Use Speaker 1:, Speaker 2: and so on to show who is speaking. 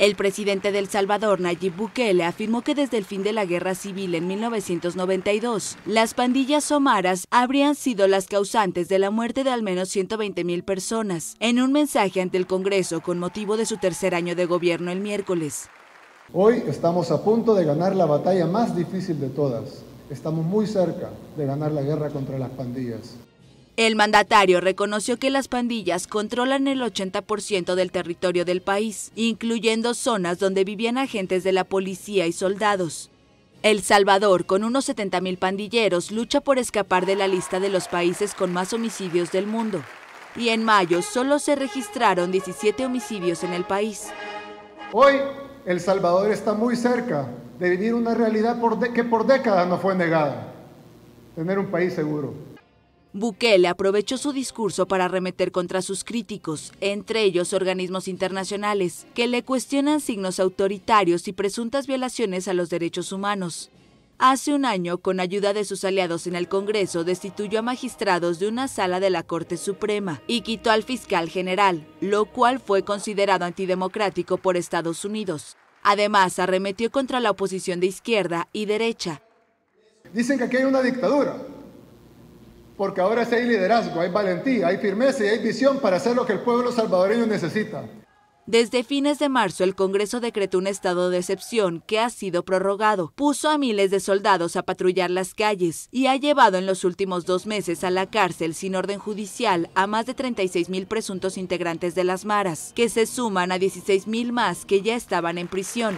Speaker 1: El presidente del Salvador, Nayib Bukele, afirmó que desde el fin de la guerra civil en 1992, las pandillas somaras habrían sido las causantes de la muerte de al menos 120 mil personas, en un mensaje ante el Congreso con motivo de su tercer año de gobierno el miércoles.
Speaker 2: Hoy estamos a punto de ganar la batalla más difícil de todas. Estamos muy cerca de ganar la guerra contra las pandillas.
Speaker 1: El mandatario reconoció que las pandillas controlan el 80% del territorio del país, incluyendo zonas donde vivían agentes de la policía y soldados. El Salvador, con unos 70.000 pandilleros, lucha por escapar de la lista de los países con más homicidios del mundo. Y en mayo solo se registraron 17 homicidios en el país.
Speaker 2: Hoy, El Salvador está muy cerca de vivir una realidad que por décadas no fue negada, tener un país seguro.
Speaker 1: Bukele aprovechó su discurso para arremeter contra sus críticos, entre ellos organismos internacionales, que le cuestionan signos autoritarios y presuntas violaciones a los derechos humanos. Hace un año, con ayuda de sus aliados en el Congreso, destituyó a magistrados de una sala de la Corte Suprema y quitó al fiscal general, lo cual fue considerado antidemocrático por Estados Unidos. Además, arremetió contra la oposición de izquierda y derecha.
Speaker 2: Dicen que aquí hay una dictadura, porque ahora sí hay liderazgo, hay valentía, hay firmeza y hay visión para hacer lo que el pueblo salvadoreño necesita.
Speaker 1: Desde fines de marzo, el Congreso decretó un estado de excepción que ha sido prorrogado, puso a miles de soldados a patrullar las calles y ha llevado en los últimos dos meses a la cárcel sin orden judicial a más de 36 mil presuntos integrantes de las maras, que se suman a 16 mil más que ya estaban en prisión.